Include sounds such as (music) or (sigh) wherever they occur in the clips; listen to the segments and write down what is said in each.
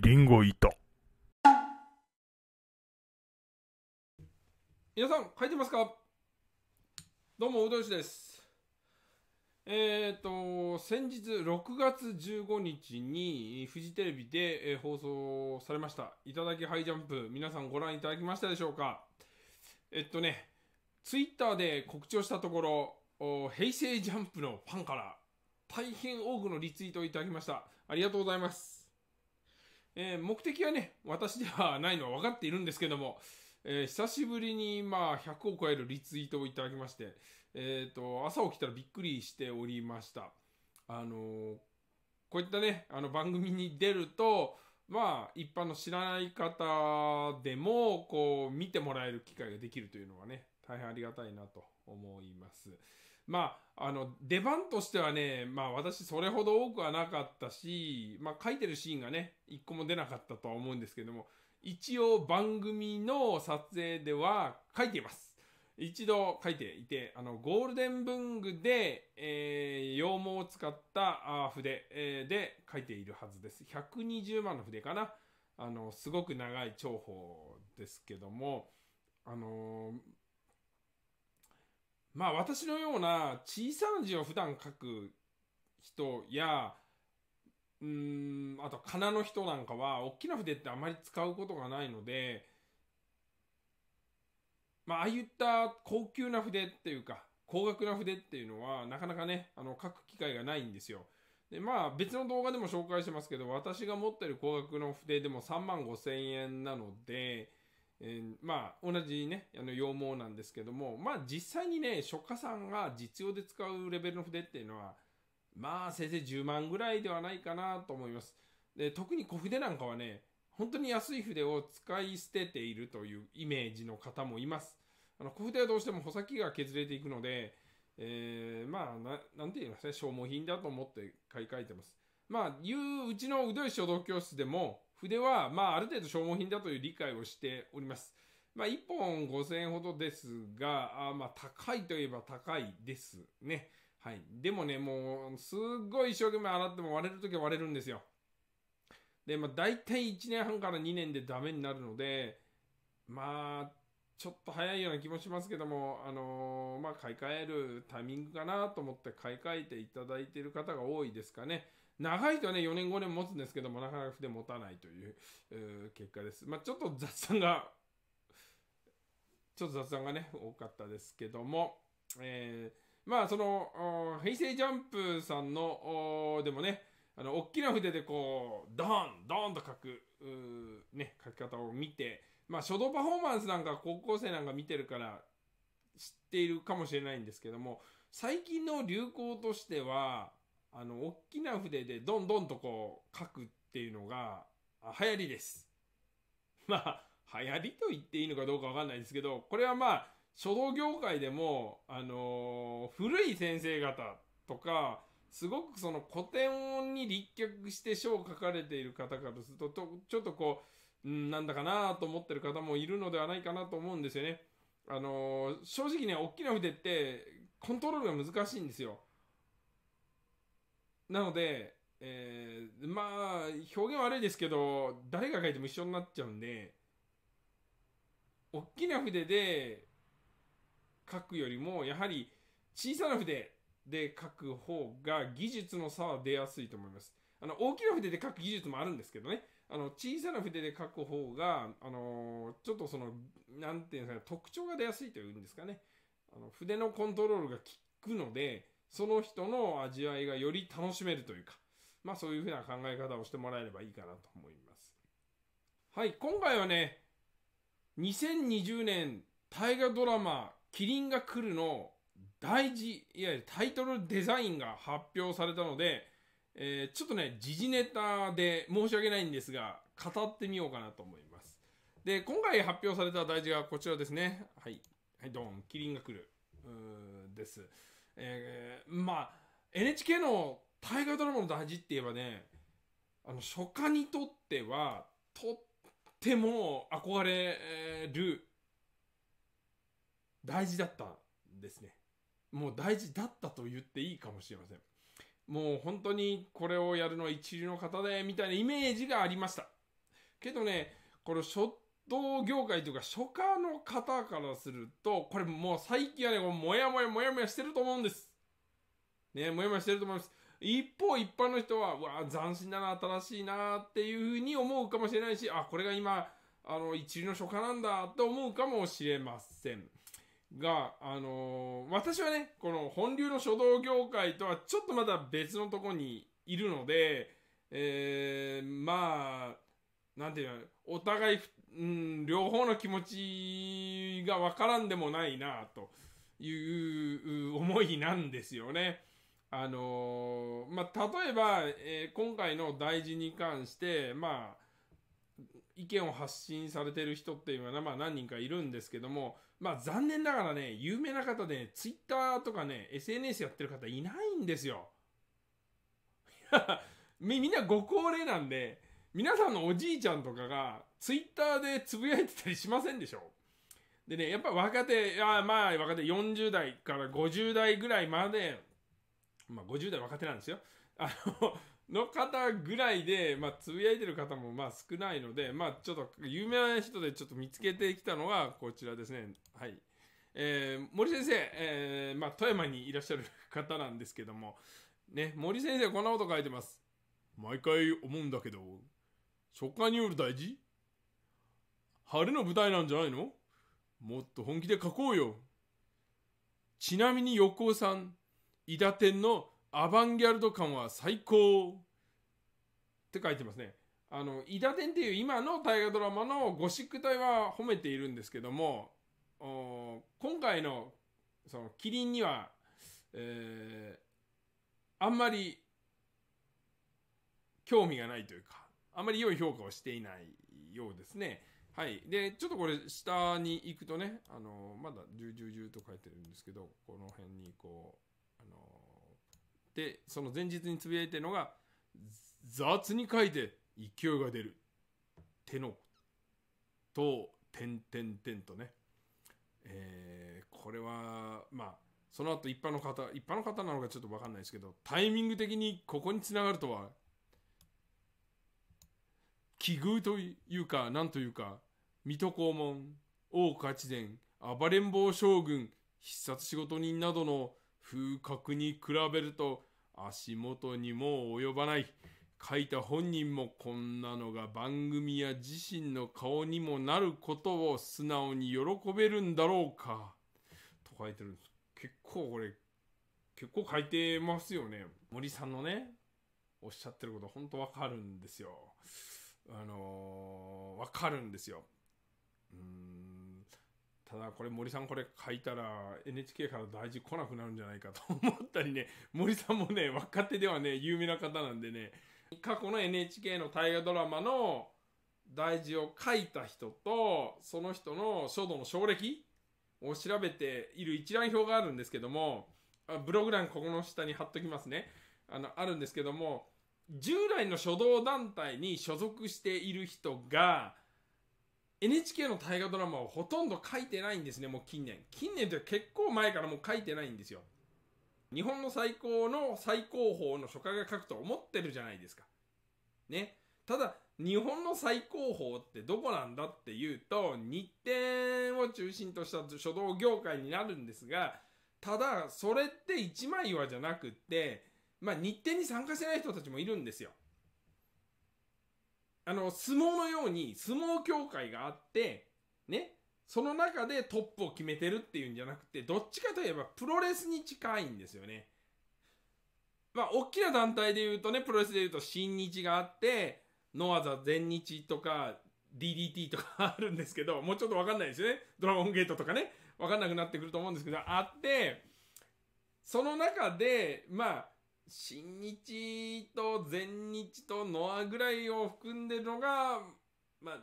キリンゴイ皆さん書いてますかどうもうどんしですえっ、ー、と先日6月15日にフジテレビで、え放送されました「いただきハイジャンプ」皆さんご覧いただきましたでしょうかえっとねツイッターで告知をしたところ平成ジャンプのファンから大変多くのリツイートをいただきましたありがとうございますえー、目的はね、私ではないのは分かっているんですけども、えー、久しぶりに、まあ、100を超えるリツイートをいただきまして、えっ、ー、と、朝起きたらびっくりしておりました。あのこういったね、あの番組に出ると、まあ、一般の知らない方でも、こう、見てもらえる機会ができるというのはね、大変ありがたいなと思います。まあ、あの、出番としてはね、まあ私それほど多くはなかったし、まあ書いてるシーンがね、一個も出なかったとは思うんですけども、一応番組の撮影では書いています。一度書いていて、あの、ゴールデン文具で、えー、羊毛を使った筆、えー、で書いているはずです。120万の筆かな。あの、すごく長い重宝ですけども、あのー、まあ私のような小さな字を普段書く人や、うん、あと仮名の人なんかは、大きな筆ってあまり使うことがないので、まあ、ああいった高級な筆っていうか、高額な筆っていうのは、なかなかね、あの、書く機会がないんですよ。で、まあ、別の動画でも紹介してますけど、私が持ってる高額の筆でも3万5千円なので、えー、まあ、同じね、あの、羊毛なんですけども、まあ、実際にね、書家さんが実用で使うレベルの筆っていうのは、まあ、せいぜい10万ぐらいではないかなと思います。で、特に小筆なんかはね、本当に安い筆を使い捨てているというイメージの方もいます。あの、小筆はどうしても穂先が削れていくので、えー、まあ、な、なんて言いますね、消耗品だと思って買い替えてます。まあ、いううちのうどい書道教室でも、筆は、まあ、ある程度消耗品だという理解をしております。まあ、1本5000円ほどですが、あまあ、高いといえば高いですね。はい。でもね、もう、すっごい一生懸命洗っても割れるときは割れるんですよ。で、まあ、大体1年半から2年でダメになるので、まあ、ちょっと早いような気もしますけども、あのー、まあ、買い替えるタイミングかなと思って買い替えていただいている方が多いですかね。長いとね、4年5年持つんですけども、なかなか筆持たないという、結果です。まあ、ちょっと雑談が、ちょっと雑談がね、多かったですけども、えー、まあ、その、平成ジャンプさんの、でもね、あの、大きな筆でこう、ドーン、ドーンと書く、ね、書き方を見て、まあ、書道パフォーマンスなんか高校生なんか見てるから、知っているかもしれないんですけども、最近の流行としては、あの、大きな筆でどんどんとこう書くっていうのが、流行りです。(laughs) まあ、流行りと言っていいのかどうかわかんないですけど、これはまあ、書道業界でも、あのー、古い先生方とか、すごくその古典に立脚して書を書かれている方からすると、とちょっとこう、うん、なんだかなと思ってる方もいるのではないかなと思うんですよね。あのー、正直ね、大きな筆って、コントロールが難しいんですよ。なので、えー、まあ、表現悪いですけど、誰が書いても一緒になっちゃうんで、大きな筆で書くよりも、やはり小さな筆で書く方が技術の差は出やすいと思います。あの、大きな筆で書く技術もあるんですけどね、あの、小さな筆で書く方が、あのー、ちょっとその、なんていうんですか、特徴が出やすいというんですかね、あの筆のコントロールが効くので、その人の味わいがより楽しめるというか、まあそういうふうな考え方をしてもらえればいいかなと思います。はい、今回はね、2020年大河ドラマ、キリンが来るの大事、いわゆるタイトルデザインが発表されたので、えー、ちょっとね、時事ネタで申し訳ないんですが、語ってみようかなと思います。で、今回発表された大事がこちらですね。はい。はい、ドン。キリンが来る。です。えー、まあ、NHK の大河ドラマの大事って言えばね、あの、初夏にとっては、とっても憧れる、大事だったんですね。もう大事だったと言っていいかもしれません。もう本当にこれをやるのは一流の方で、みたいなイメージがありました。けどね、このしょト業界というか、初夏の方からすると、これもう最近はね、もやもやもやもやしてると思うんです。ね、もやもやしてると思います。一方、一般の人は、わあ、斬新だな、新しいな、っていうふうに思うかもしれないし、あ、これが今、あの、一流の初夏なんだ、って思うかもしれません。が、あのー、私はね、この本流の書道業界とはちょっとまだ別のとこにいるので、えー、まあ、なんていうの、お互いうん、両方の気持ちがわからんでもないなという思いなんですよね。あのー、まあ、例えば、えー、今回の大事に関して、まあ、意見を発信されてる人っていうのは、まあ、何人かいるんですけども、まあ、残念ながらね、有名な方で、ね、ツイッターとかね、SNS やってる方いないんですよ。(laughs) みんなご高齢なんで、皆さんのおじいちゃんとかが、ツイッターでつぶやいてたりしませんでしょでね、やっぱ若手、あまあ若手40代から50代ぐらいまで、まあ50代若手なんですよ。あの (laughs) の方ぐらいで、まあ、つぶやいてる方も、まあ、少ないので、まあ、ちょっと、有名な人でちょっと見つけてきたのはこちらですね。はい。えー、森先生、えー、まあ、富山にいらっしゃる方なんですけども、ね、森先生こんなこと書いてます。毎回思うんだけど、初夏による大事晴れの舞台なんじゃないのもっと本気で書こうよ。ちなみに横尾さん、伊田店のアバンギャルド感は最高って書いてますね。あの、伊田店っていう今の大河ドラマのゴシック体は褒めているんですけども、お今回のそのキリンには、えー、あんまり興味がないというか、あんまり良い評価をしていないようですね。はい。で、ちょっとこれ、下に行くとね、あの、まだ、じゅうじゅうじゅうと書いてるんですけど、この辺に、こう、あの、で、その前日につぶやいてるのが、雑に書いて、勢いが出る。手の、と、ててんんてんとね。えー、これは、まあ、その後一般の方、一般の方なのかちょっとわかんないですけど、タイミング的にここにつながるとは、奇遇というか、なんというか、水戸黄門、大岡越伝、暴れん坊将軍、必殺仕事人などの風格に比べると足元にも及ばない。書いた本人もこんなのが番組や自身の顔にもなることを素直に喜べるんだろうか。と書いてるんです。結構これ、結構書いてますよね。森さんのね、おっしゃってること本当わかるんですよ。あのー、わかるんですよ。うんただこれ森さんこれ書いたら NHK から大事来なくなるんじゃないかと思ったりね (laughs) 森さんもね若手ではね有名な方なんでね過去の NHK の大河ドラマの大事を書いた人とその人の書道の奨歴を調べている一覧表があるんですけどもブログ欄ここの下に貼っときますねあのあるんですけども従来の書道団体に所属している人が NHK の大河ドラマをほとんど書いてないんですね、もう近年。近年って結構前からもう書いてないんですよ。日本の最高の最高峰の書家が書くと思ってるじゃないですか。ね。ただ、日本の最高峰ってどこなんだっていうと、日展を中心とした書道業界になるんですが、ただ、それって一枚岩じゃなくって、まあ日展に参加してない人たちもいるんですよ。あの、相撲のように相撲協会があって、ね、その中でトップを決めてるっていうんじゃなくて、どっちかといえばプロレスに近いんですよね。まあ、大きな団体で言うとね、プロレスで言うと新日があって、ノアザ全日とか、DDT とか (laughs) あるんですけど、もうちょっとわかんないですよね。ドラゴンゲートとかね、わかんなくなってくると思うんですけど、あって、その中で、まあ、新日と全日とノアぐらいを含んでるのが、まあ、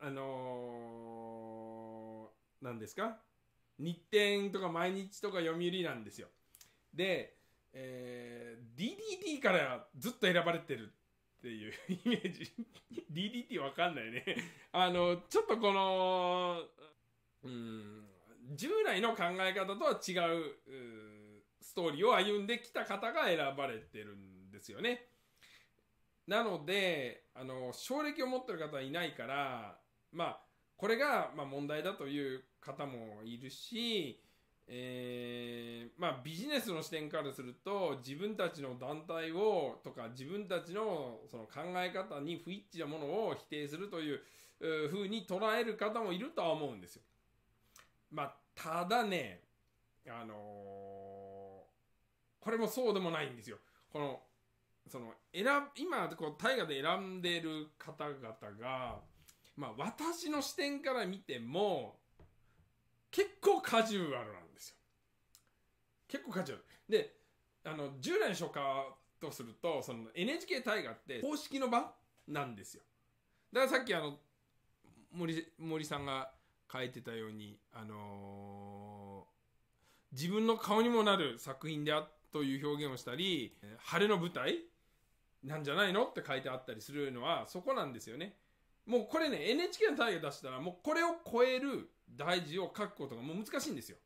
あのー、ですか日展とか毎日とか読売なんですよ。で、えー、DDT からずっと選ばれてるっていう (laughs) イメージ。DDT わかんないね。あの、ちょっとこの、うん、従来の考え方とは違う、うストーリーを歩んできた方が選ばれてるんですよね。なので、あの、奨励を持ってる方はいないから、まあ、これが、まあ、問題だという方もいるし、えー、まあ、ビジネスの視点からすると、自分たちの団体を、とか、自分たちの、その考え方に不一致なものを否定するという、う風に捉える方もいるとは思うんですよ。まあ、ただね、あのーこれもそうでもないんですよ。この、その、選、今、こう、大河で選んでる方々が、まあ、私の視点から見ても、結構カジュアルなんですよ。結構カジュアル。で、あの、従来の書家とすると、その NHK 大河って公式の場なんですよ。だからさっきあの、森、森さんが書いてたように、あのー、自分の顔にもなる作品であって、という表現をしたり、晴れの舞台なんじゃないのって書いてあったりするのはそこなんですよね。もうこれね、NHK の単位を出したら、もうこれを超える大事を書くことがもう難しいんですよ。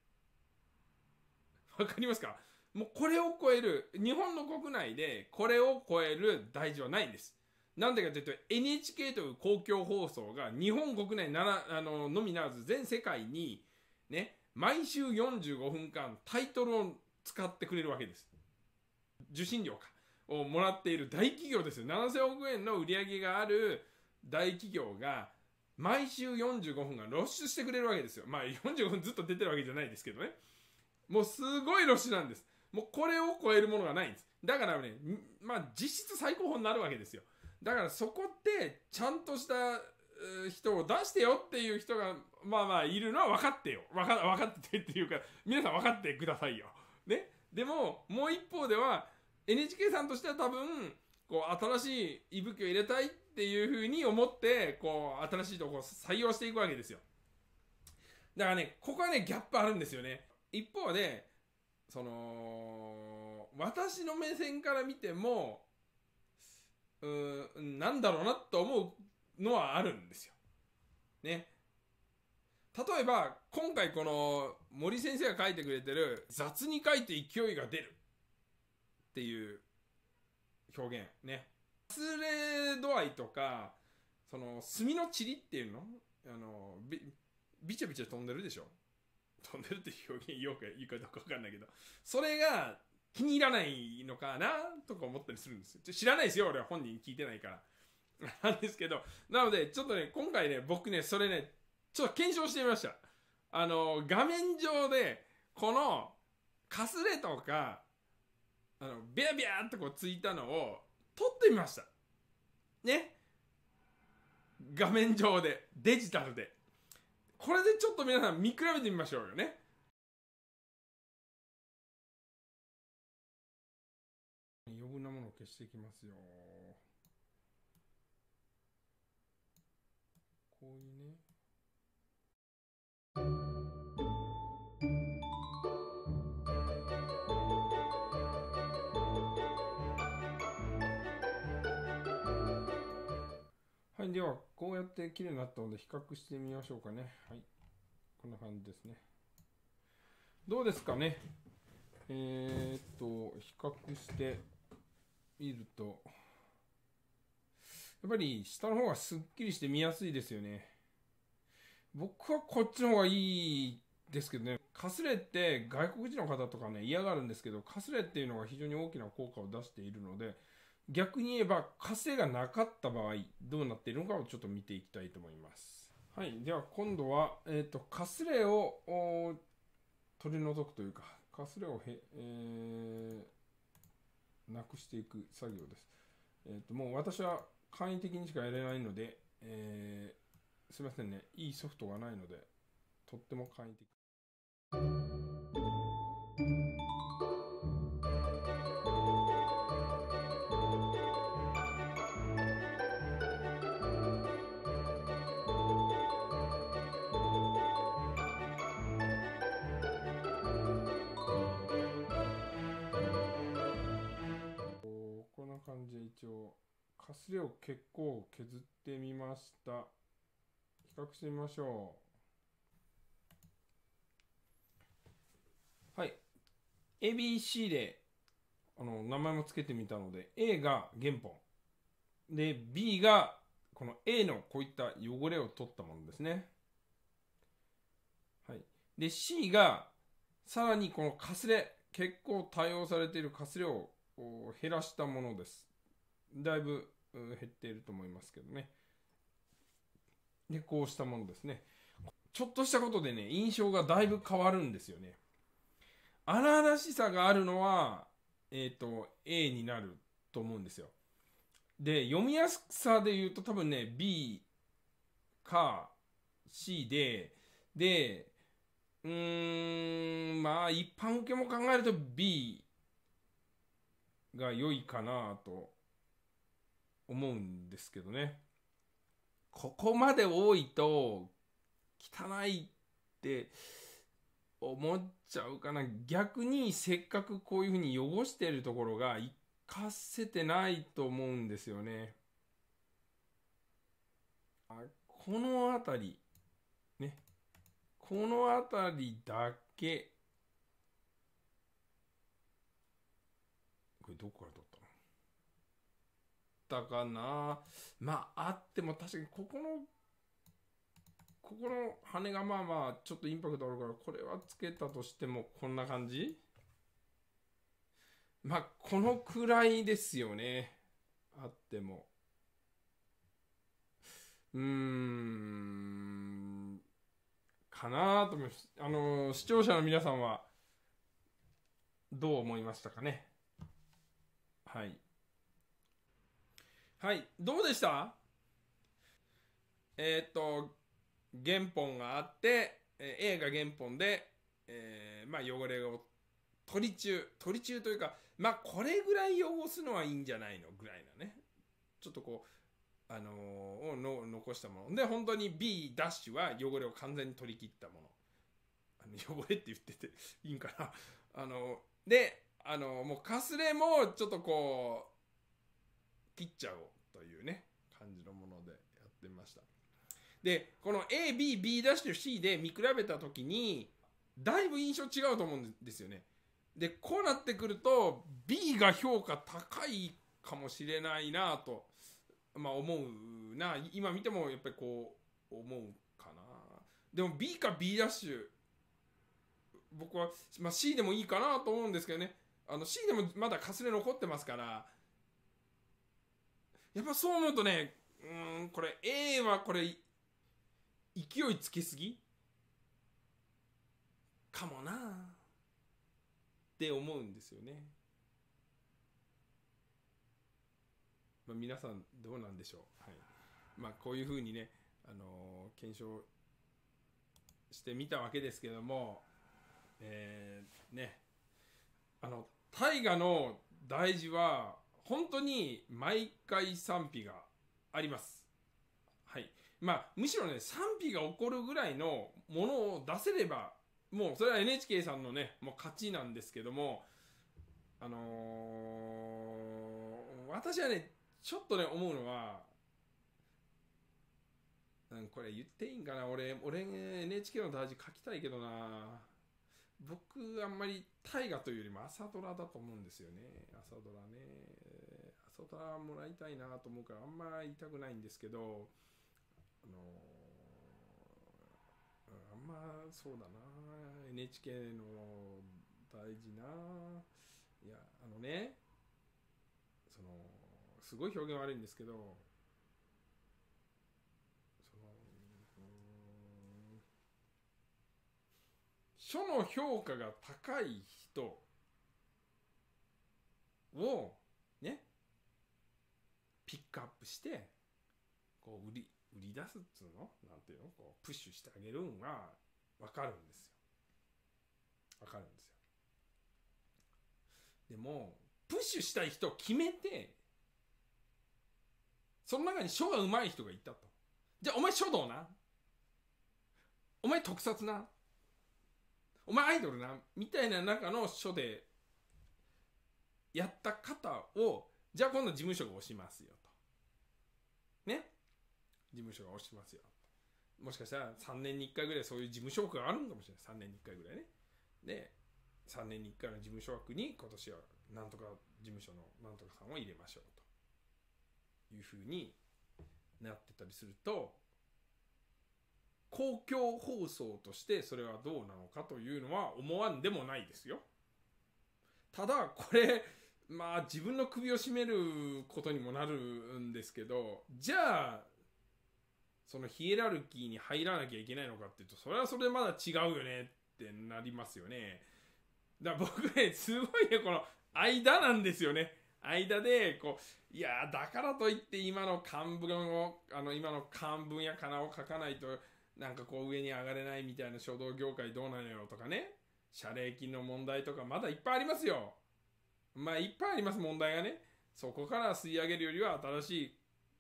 わかりますかもうこれを超える、日本の国内でこれを超える大事はないんです。なんでかというと、NHK という公共放送が日本国内ならあののみならず全世界にね、毎週45分間タイトルを使ってくれるわけです。受信料か。をもらっている大企業ですよ。7000億円の売り上げがある大企業が、毎週45分が露出してくれるわけですよ。まあ45分ずっと出てるわけじゃないですけどね。もうすごい露出なんです。もうこれを超えるものがないんです。だからね、まあ実質最高峰になるわけですよ。だからそこってちゃんとした人を出してよっていう人がまあまあいるのは分かってよ。分か分かっててっていうか、皆さん分かってくださいよ。ね。でも、もう一方では、NHK さんとしては多分、こう、新しい息吹を入れたいっていうふうに思って、こう、新しいとこを採用していくわけですよ。だからね、ここはね、ギャップあるんですよね。一方で、その、私の目線から見ても、うーん、なんだろうなと思うのはあるんですよ。ね。例えば、今回この森先生が書いてくれてる雑に書いて勢いが出るっていう表現ね。忘れ度合いとか、その墨の塵っていうのあのび、びちゃびちゃ飛んでるでしょ飛んでるって表現よく言うかどうかわかんないけど、それが気に入らないのかなとか思ったりするんですよ。知らないですよ、俺は本人聞いてないから。なんですけど、なので、ちょっとね、今回ね、僕ね、それね、ちょっと検証してみました。あの、画面上で、この、かすれとか、あの、ビャビャーってこうついたのを、撮ってみました。ね。画面上で、デジタルで。これでちょっと皆さん見比べてみましょうよね。余分なものを消していきますよ。こういうはい、では、こうやって綺麗になったので比較してみましょうかね。はい。こんな感じですね。どうですかねえー、っと、比較してみると、やっぱり下の方がすっきりして見やすいですよね。僕はこっちの方がいいですけどね、かすれって外国人の方とかね、嫌がるんですけど、かすれっていうのが非常に大きな効果を出しているので、逆に言えば、かすれがなかった場合、どうなっているのかをちょっと見ていきたいと思います。はい、では今度は、えっ、ー、と、かすれを取り除くというか、かすれをへ、えー、なくしていく作業です。えっ、ー、と、もう私は簡易的にしかやれないので、えーすいませんね、いいソフトがないので、とっても簡易的。こんな感じで一応かすれを結構削ってみました。企してみましょう。はい。ABC で、あの、名前も付けてみたので、A が原本。で、B が、この A のこういった汚れを取ったものですね。はい。で、C が、さらにこのかすれ、結構対応されているかすれを減らしたものです。だいぶ減っていると思いますけどね。で、こうしたものですね。ちょっとしたことでね、印象がだいぶ変わるんですよね。荒々しさがあるのは、えっ、ー、と、A になると思うんですよ。で、読みやすさで言うと多分ね、B か C で、で、うーん、まあ一般受けも考えると B が良いかなと思うんですけどね。ここまで多いと汚いって思っちゃうかな逆にせっかくこういうふうに汚してるところが活かせてないと思うんですよね。あこの辺りねこの辺りだけこれどこから取ったかな。まあ、あっても確かにここの、ここの羽がまあまあ、ちょっとインパクトあるから、これはつけたとしてもこんな感じまあ、このくらいですよね。あっても。うーん、かなと思います。あのー、視聴者の皆さんは、どう思いましたかね。はい。はい、どうでしたえー、っと、原本があって、えー、映画原本で、えー、まあ汚れを取り中、取り中というか、まあこれぐらい汚すのはいいんじゃないのぐらいなね。ちょっとこう、あのをの残したもの。で、本当に B ダッシュは汚れを完全に取り切ったもの。あの汚れって言ってていいんかな。あので、あのもうかすれもちょっとこう、切っちゃおう。というね、感じのものでやってみました。で、この A、B、B' C で見比べた時に、だいぶ印象違うと思うんですよね。で、こうなってくると、B が評価高いかもしれないなと、まあ思うな。今見てもやっぱりこう、思うかな。でも B か B' 僕は、まあ、C でもいいかなと思うんですけどね。あの C でもまだかすれ残ってますから、やっぱそう思うとね、うん、これ A はこれ、勢いつけすぎかもなって思うんですよね。まあ、皆さんどうなんでしょう。はい。まあこういうふうにね、あのー、検証してみたわけですけども、えー、ね、あの、大河の大事は、本当に毎回賛否があります。はい。まあ、むしろね、賛否が起こるぐらいのものを出せれば、もうそれは NHK さんのね、もう勝ちなんですけども、あのー、私はね、ちょっとね、思うのは、うん、これ言っていいんかな俺、俺、NHK の大事書きたいけどな僕、あんまり大河というよりも朝ドラだと思うんですよね。朝ドラね。サタもらいたいなと思うからあんま言いたくないんですけどあのあんまそうだな NHK の大事ないやあのねそのすごい表現悪いんですけどその書の評価が高い人をねピックアップしてこう売り売り出すっつうのなんていうのこうプッシュしてあげるんは分かるんですよ分かるんですよでもプッシュしたい人を決めてその中に書が上手い人がいたとじゃあお前書道なお前特撮なお前アイドルなみたいな中の書でやった方をじゃあ今度事務所が押しますよと。ね事務所が押しますよ。もしかしたら3年に1回ぐらいそういう事務所枠があるのかもしれない。3年に1回ぐらいね。で、3年に1回の事務所枠に今年はなんとか事務所のなんとかさんを入れましょうというふうになってたりすると、公共放送としてそれはどうなのかというのは思わんでもないですよ。ただ、これまあ自分の首を絞めることにもなるんですけど、じゃあ、そのヒエラルキーに入らなきゃいけないのかっていうと、それはそれでまだ違うよねってなりますよね。だから僕ね、すごいね、この間なんですよね。間で、こう、いやだからといって今の漢文を、あの、今の漢文や仮名を書かないと、なんかこう上に上がれないみたいな書道業界どうなのよとかね、謝礼金の問題とかまだいっぱいありますよ。まあいっぱいあります問題がねそこから吸い上げるよりは新しい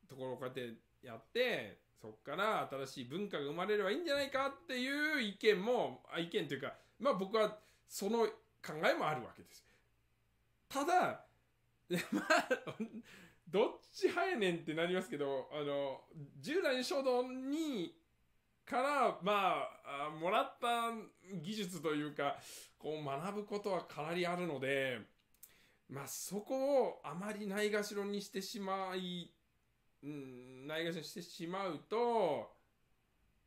ところをこうやってやってそこから新しい文化が生まれればいいんじゃないかっていう意見も意見というかまあ僕はその考えもあるわけですただ (laughs) まあどっち早やねんってなりますけどあの従来の書道にからまあもらった技術というかこう学ぶことはかなりあるので。まあ、そこをあまりないがしろにしてしまい、うん、ないがしろにしてしまうと、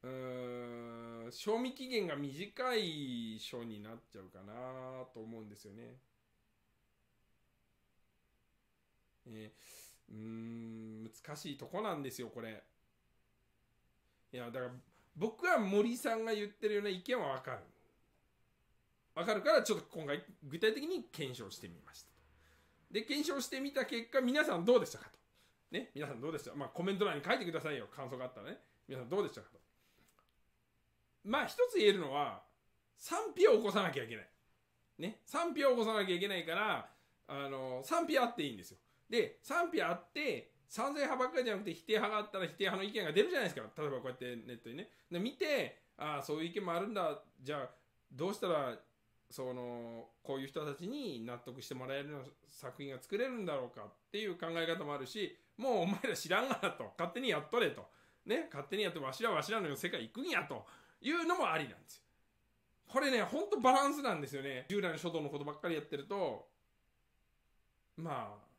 うん、賞味期限が短い賞になっちゃうかなと思うんですよね。えー、うん、難しいとこなんですよ、これ。いや、だから、僕は森さんが言ってるような意見はわかる。わかるから、ちょっと今回具体的に検証してみました。で、検証してみた結果、皆さんどうでしたかと。ね、皆さんどうでしたまあ、コメント欄に書いてくださいよ、感想があったらね。皆さんどうでしたかと。まあ、一つ言えるのは、賛否を起こさなきゃいけない。ね、賛否を起こさなきゃいけないから、あの、賛否あっていいんですよ。で、賛否あって、賛成派ばっかりじゃなくて否定派があったら否定派の意見が出るじゃないですか。例えばこうやってネットにね。で見て、ああ、そういう意見もあるんだ。じゃあ、どうしたらそのこういう人たちに納得してもらえるような作品が作れるんだろうかっていう考え方もあるしもうお前ら知らんがなと勝手にやっとれと、ね、勝手にやってわしらわしらの世界行くんやというのもありなんですよ。これねほんとバランスなんですよね従来の書道のことばっかりやってるとまあ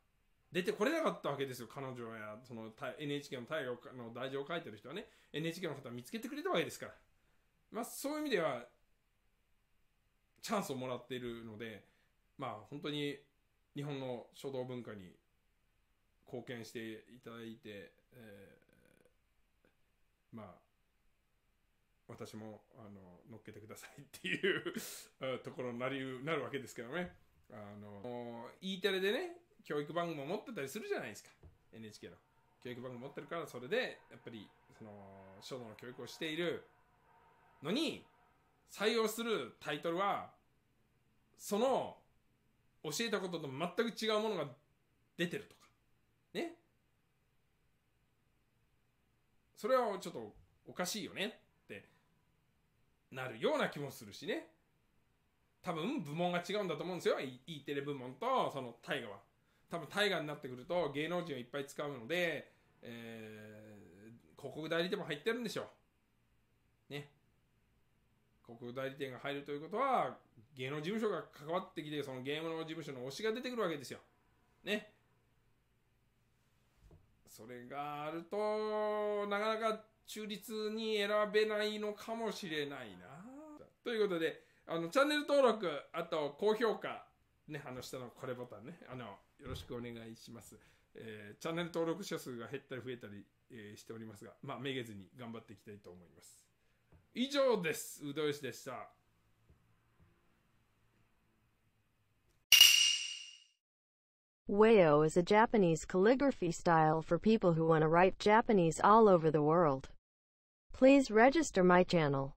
出てこれなかったわけですよ彼女やその NHK の大河の大事を書いてる人はね NHK の方は見つけてくれたわけですから。まあ、そういう意味ではチャンスをもらっているので、まあ、本当に日本の書道文化に貢献していただいて、えー、まあ私もあの乗っけてくださいっていう (laughs) ところになりなるわけですけどねあの E テレでね教育番組を持ってたりするじゃないですか NHK の教育番組持ってるからそれでやっぱりその書道の教育をしているのに採用するタイトルは、その教えたことと全く違うものが出てるとか。ね。それはちょっとおかしいよねってなるような気もするしね。多分部門が違うんだと思うんですよ。E テレ部門とその大河は。多分大河になってくると芸能人をいっぱい使うので、えー、広告代理店も入ってるんでしょう。国代理店が入るということは、芸能事務所が関わってきて、そのゲームの事務所の推しが出てくるわけですよ。ね。それがあると、なかなか中立に選べないのかもしれないな。ということで、あの、チャンネル登録、あと、高評価、ね、あの、下のこれボタンね、あの、よろしくお願いします。えー、チャンネル登録者数が減ったり増えたり、えー、しておりますが、まあ、めげずに頑張っていきたいと思います。以上です。うどよしでした。Wayo is a Japanese calligraphy style for people who want to write Japanese all over the world. Please register my channel.